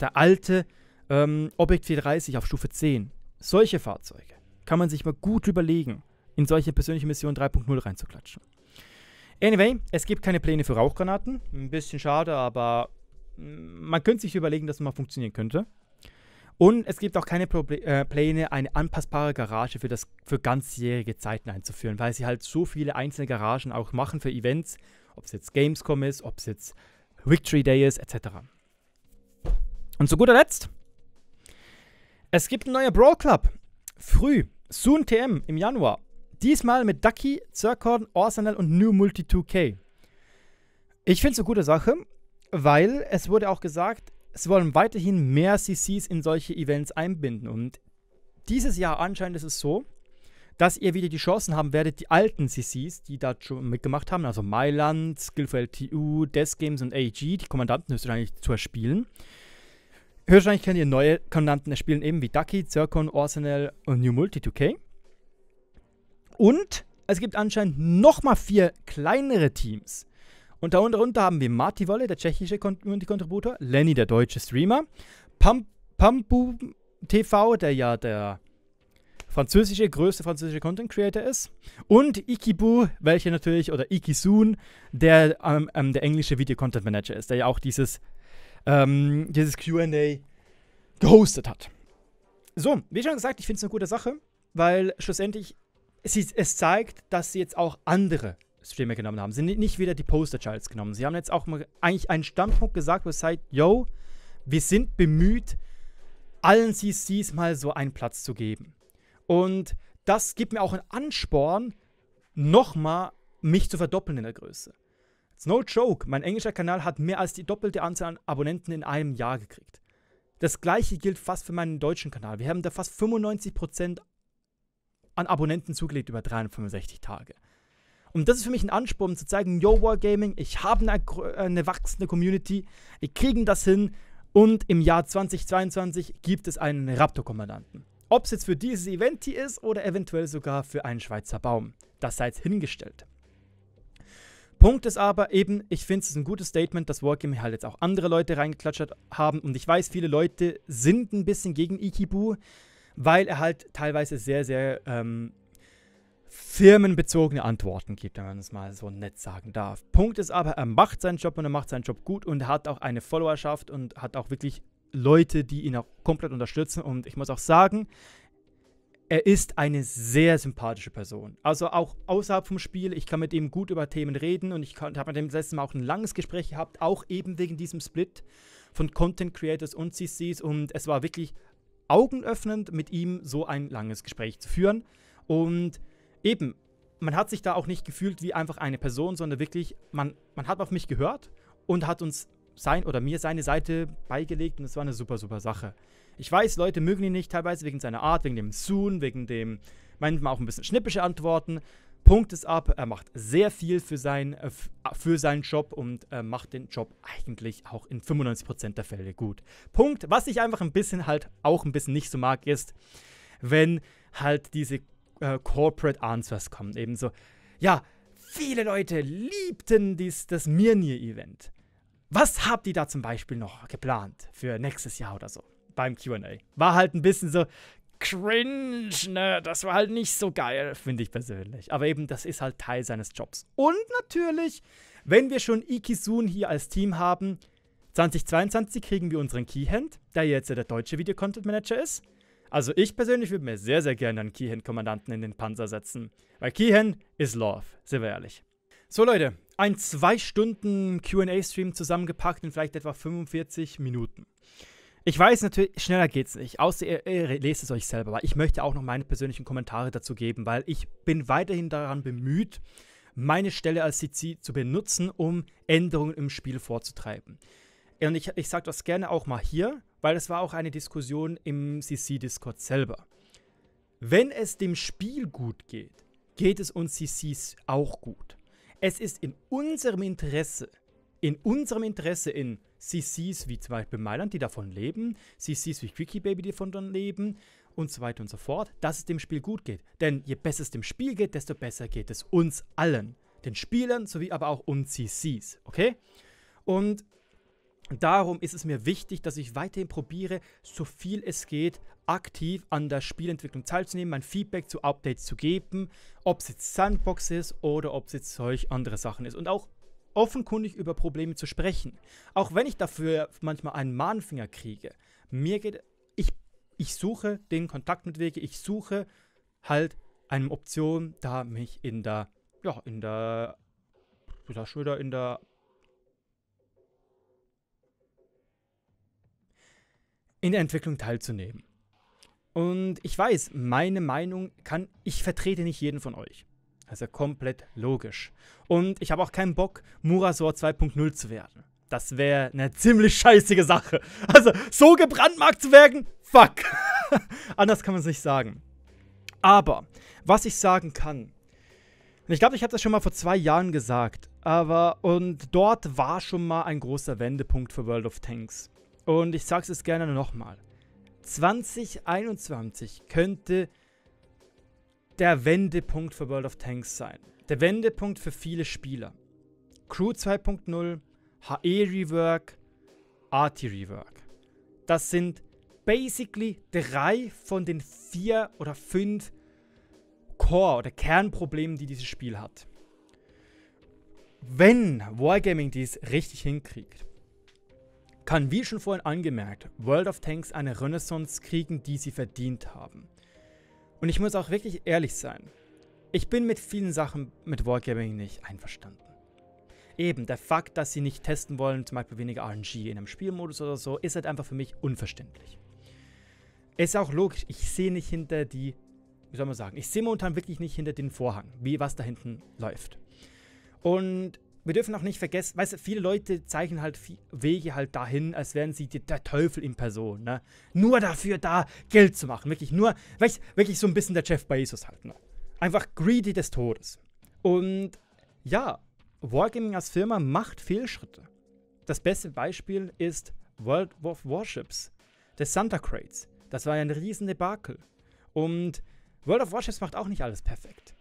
A: Der alte ähm, Objekt 430 auf Stufe 10. Solche Fahrzeuge kann man sich mal gut überlegen, in solche persönliche Mission 3.0 reinzuklatschen. Anyway, es gibt keine Pläne für Rauchgranaten. Ein bisschen schade, aber mm, man könnte sich überlegen, dass es mal funktionieren könnte. Und es gibt auch keine Proble äh, Pläne, eine anpassbare Garage für, das, für ganzjährige Zeiten einzuführen, weil sie halt so viele einzelne Garagen auch machen für Events, ob es jetzt Gamescom ist, ob es jetzt Victory Day ist, etc. Und zu guter Letzt, es gibt einen neuen Brawl Club früh. Soon TM im Januar. Diesmal mit Ducky, Zircon, Arsenal und New Multi 2K. Ich finde es eine gute Sache, weil es wurde auch gesagt, es wollen weiterhin mehr CCs in solche Events einbinden. Und dieses Jahr anscheinend ist es so, dass ihr wieder die Chancen haben werdet, die alten CCs, die da schon mitgemacht haben, also Mailand, Skillful LTU, Death Games und AG, die Kommandanten höchstwahrscheinlich zu erspielen. Höchstwahrscheinlich könnt ihr neue Kondanten erspielen, eben wie Ducky, Zircon, Arsenal und New Multi 2K. Und es gibt anscheinend nochmal vier kleinere Teams. Und darunter haben wir Marty Wolle, der tschechische Community-Kontributor, Lenny, der deutsche Streamer, Pampu TV, der ja der französische, größte französische Content Creator ist. Und Ikibu, welcher natürlich, oder Ikisun, der, ähm, ähm der englische Video Content Manager ist, der ja auch dieses ähm, dieses QA gehostet hat. So, wie schon gesagt, ich finde es eine gute Sache, weil schlussendlich es, es zeigt, dass sie jetzt auch andere Streamer genommen haben. Sie sind nicht wieder die Poster-Childs genommen. Sie haben jetzt auch mal eigentlich einen Standpunkt gesagt, wo es sagt, yo, wir sind bemüht, allen CCs mal so einen Platz zu geben. Und das gibt mir auch einen Ansporn, nochmal mich zu verdoppeln in der Größe. It's no joke, mein englischer Kanal hat mehr als die doppelte Anzahl an Abonnenten in einem Jahr gekriegt. Das gleiche gilt fast für meinen deutschen Kanal. Wir haben da fast 95% an Abonnenten zugelegt über 365 Tage. Und das ist für mich ein Ansporn, zu zeigen, yo, Wargaming, ich habe eine, äh, eine wachsende Community, wir kriegen das hin und im Jahr 2022 gibt es einen Raptor-Kommandanten. Ob es jetzt für dieses Event hier ist oder eventuell sogar für einen Schweizer Baum. Das sei jetzt hingestellt. Punkt ist aber eben, ich finde es ein gutes Statement, dass Wargame halt jetzt auch andere Leute reingeklatscht haben. Und ich weiß, viele Leute sind ein bisschen gegen Ikibu, weil er halt teilweise sehr, sehr ähm, firmenbezogene Antworten gibt, wenn man es mal so nett sagen darf. Punkt ist aber, er macht seinen Job und er macht seinen Job gut und hat auch eine Followerschaft und hat auch wirklich Leute, die ihn auch komplett unterstützen. Und ich muss auch sagen, er ist eine sehr sympathische Person. Also auch außerhalb vom Spiel, ich kann mit ihm gut über Themen reden und ich habe mit dem letzten Mal auch ein langes Gespräch gehabt, auch eben wegen diesem Split von Content Creators und CCs und es war wirklich augenöffnend, mit ihm so ein langes Gespräch zu führen und eben, man hat sich da auch nicht gefühlt wie einfach eine Person, sondern wirklich, man, man hat auf mich gehört und hat uns sein oder mir seine Seite beigelegt und es war eine super, super Sache. Ich weiß, Leute mögen ihn nicht teilweise wegen seiner Art, wegen dem Soon, wegen dem manchmal auch ein bisschen schnippische Antworten. Punkt ist ab, er macht sehr viel für, sein, äh, äh, für seinen Job und äh, macht den Job eigentlich auch in 95% der Fälle gut. Punkt, was ich einfach ein bisschen halt auch ein bisschen nicht so mag, ist, wenn halt diese äh, Corporate Answers kommen. Ebenso, ja, viele Leute liebten dies, das Mirnir-Event. Was habt ihr da zum Beispiel noch geplant für nächstes Jahr oder so? beim QA. War halt ein bisschen so cringe, ne? Das war halt nicht so geil, finde ich persönlich. Aber eben, das ist halt Teil seines Jobs. Und natürlich, wenn wir schon Ikisun hier als Team haben, 2022 kriegen wir unseren Keyhand, der jetzt ja der deutsche Video-Content-Manager ist. Also ich persönlich würde mir sehr, sehr gerne einen Keyhand-Kommandanten in den Panzer setzen. Weil Keyhand ist Love, sind wir ehrlich. So Leute, ein 2 Stunden QA-Stream zusammengepackt in vielleicht etwa 45 Minuten. Ich weiß natürlich, schneller geht's nicht. Außer ihr, e ihr e lest es euch selber. Aber ich möchte auch noch meine persönlichen Kommentare dazu geben, weil ich bin weiterhin daran bemüht, meine Stelle als CC zu benutzen, um Änderungen im Spiel vorzutreiben. Und ich, ich sage das gerne auch mal hier, weil es war auch eine Diskussion im CC-Discord selber. Wenn es dem Spiel gut geht, geht es uns CCs auch gut. Es ist in unserem Interesse, in unserem Interesse in CCs wie zum Beispiel Mailand, die davon leben, CCs wie Quickie Baby, die davon leben und so weiter und so fort, dass es dem Spiel gut geht. Denn je besser es dem Spiel geht, desto besser geht es uns allen. Den Spielern sowie aber auch uns CCs, okay? Und darum ist es mir wichtig, dass ich weiterhin probiere, so viel es geht, aktiv an der Spielentwicklung teilzunehmen, mein Feedback zu Updates zu geben, ob es jetzt Sandbox ist oder ob es jetzt solch andere Sachen ist. Und auch offenkundig über Probleme zu sprechen. Auch wenn ich dafür manchmal einen Mahnfinger kriege. Mir geht, ich, ich suche den Kontakt mit Wege, ich suche halt eine Option, da mich in der, ja, in der, wie sagst du wieder, in der, in der Entwicklung teilzunehmen. Und ich weiß, meine Meinung kann, ich vertrete nicht jeden von euch. Also komplett logisch. Und ich habe auch keinen Bock, Murasor 2.0 zu werden. Das wäre eine ziemlich scheißige Sache. Also, so gebrandmarkt zu werden, fuck. (laughs) Anders kann man es nicht sagen. Aber, was ich sagen kann, und ich glaube, ich habe das schon mal vor zwei Jahren gesagt, aber, und dort war schon mal ein großer Wendepunkt für World of Tanks. Und ich sage es gerne nochmal. 2021 könnte der Wendepunkt für World of Tanks sein. Der Wendepunkt für viele Spieler. Crew 2.0, HE-Rework, RT-Rework. Das sind basically drei von den vier oder fünf Core- oder Kernproblemen, die dieses Spiel hat. Wenn Wargaming dies richtig hinkriegt, kann, wie schon vorhin angemerkt, World of Tanks eine Renaissance kriegen, die sie verdient haben. Und ich muss auch wirklich ehrlich sein. Ich bin mit vielen Sachen mit Wargaming nicht einverstanden. Eben, der Fakt, dass sie nicht testen wollen, zum Beispiel weniger RNG in einem Spielmodus oder so, ist halt einfach für mich unverständlich. Ist auch logisch, ich sehe nicht hinter die, wie soll man sagen, ich sehe momentan wirklich nicht hinter den Vorhang, wie was da hinten läuft. Und wir dürfen auch nicht vergessen, weißt du, viele Leute zeichnen halt Wege halt dahin, als wären sie die, der Teufel in Person, ne? Nur dafür da, Geld zu machen. Wirklich nur, weißt, wirklich so ein bisschen der Jeff Bezos halt, ne? Einfach greedy des Todes. Und ja, Wargaming als Firma macht Fehlschritte. Das beste Beispiel ist World of Warships, des Santa Crates. Das war ja ein riesen Debakel. Und World of Warships macht auch nicht alles perfekt.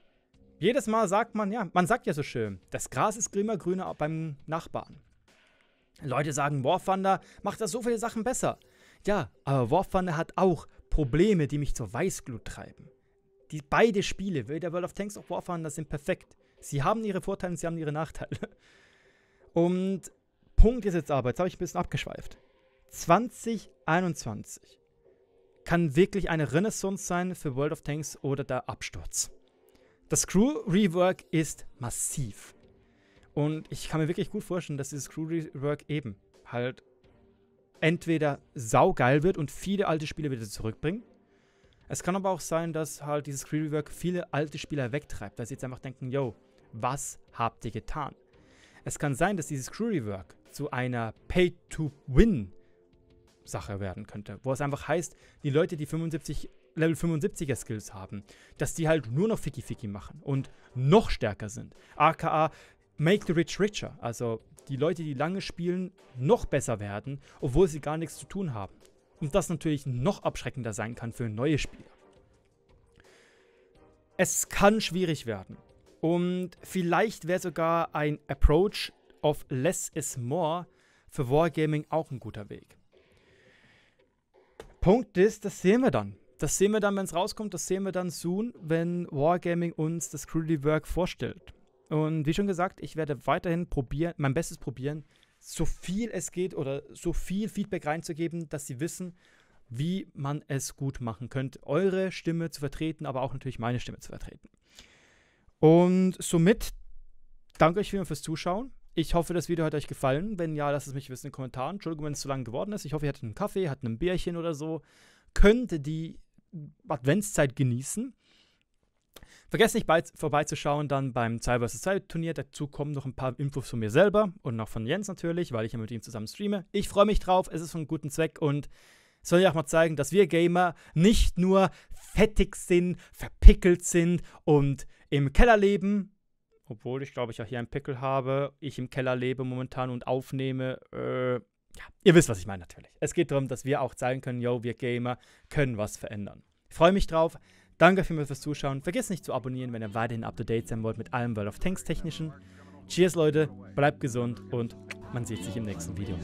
A: Jedes Mal sagt man, ja, man sagt ja so schön, das Gras ist immer grüner beim Nachbarn. Leute sagen, War Thunder macht das so viele Sachen besser. Ja, aber War Thunder hat auch Probleme, die mich zur Weißglut treiben. Die beide Spiele, weder World of Tanks noch War Thunder, sind perfekt. Sie haben ihre Vorteile und sie haben ihre Nachteile. (laughs) Und Punkt ist jetzt aber, jetzt habe ich ein bisschen abgeschweift. 2021 kann wirklich eine Renaissance sein für World of Tanks oder der Absturz. Das Crew-Rework ist massiv. Und ich kann mir wirklich gut vorstellen, dass dieses Crew-Rework eben halt entweder saugeil wird und viele alte Spieler wieder zurückbringen. Es kann aber auch sein, dass halt dieses Crew-Rework viele alte Spieler wegtreibt, weil sie jetzt einfach denken, yo, was habt ihr getan? Es kann sein, dass dieses Crew-Rework zu einer Pay-to-Win Sache werden könnte, wo es einfach heißt, die Leute, die 75 Level 75er Skills haben, dass die halt nur noch Ficky Ficky machen und noch stärker sind. AKA Make the Rich Richer. Also die Leute, die lange spielen, noch besser werden, obwohl sie gar nichts zu tun haben. Und das natürlich noch abschreckender sein kann für neue Spieler. Es kann schwierig werden. Und vielleicht wäre sogar ein Approach of Less is More für Wargaming auch ein guter Weg. Punkt ist, das sehen wir dann. Das sehen wir dann, wenn es rauskommt, das sehen wir dann soon, wenn Wargaming uns das Creative Work vorstellt. Und wie schon gesagt, ich werde weiterhin probieren, mein Bestes probieren, so viel es geht oder so viel Feedback reinzugeben, dass sie wissen, wie man es gut machen könnte. Eure Stimme zu vertreten, aber auch natürlich meine Stimme zu vertreten. Und somit danke euch vielmals fürs Zuschauen. Ich hoffe, das Video hat euch gefallen. Wenn ja, lasst es mich wissen in den Kommentaren. Entschuldigung, wenn es zu lang geworden ist. Ich hoffe, ihr hattet einen Kaffee, hattet ein Bierchen oder so. Könnte die Adventszeit genießen. Vergesst nicht bei, vorbeizuschauen dann beim Cyber Society Turnier. Dazu kommen noch ein paar Infos von mir selber und noch von Jens natürlich, weil ich ja mit ihm zusammen streame. Ich freue mich drauf, es ist von gutem Zweck und soll ja auch mal zeigen, dass wir Gamer nicht nur fettig sind, verpickelt sind und im Keller leben. Obwohl ich glaube, ich auch hier einen Pickel habe, ich im Keller lebe momentan und aufnehme. Äh, ja, ihr wisst, was ich meine natürlich. Es geht darum, dass wir auch zeigen können, yo, wir Gamer können was verändern. Ich freue mich drauf. Danke vielmals fürs Zuschauen. Vergesst nicht zu abonnieren, wenn ihr weiterhin up to date sein wollt mit allem World of Tanks Technischen. Cheers, Leute, bleibt gesund und man sieht sich im nächsten Video.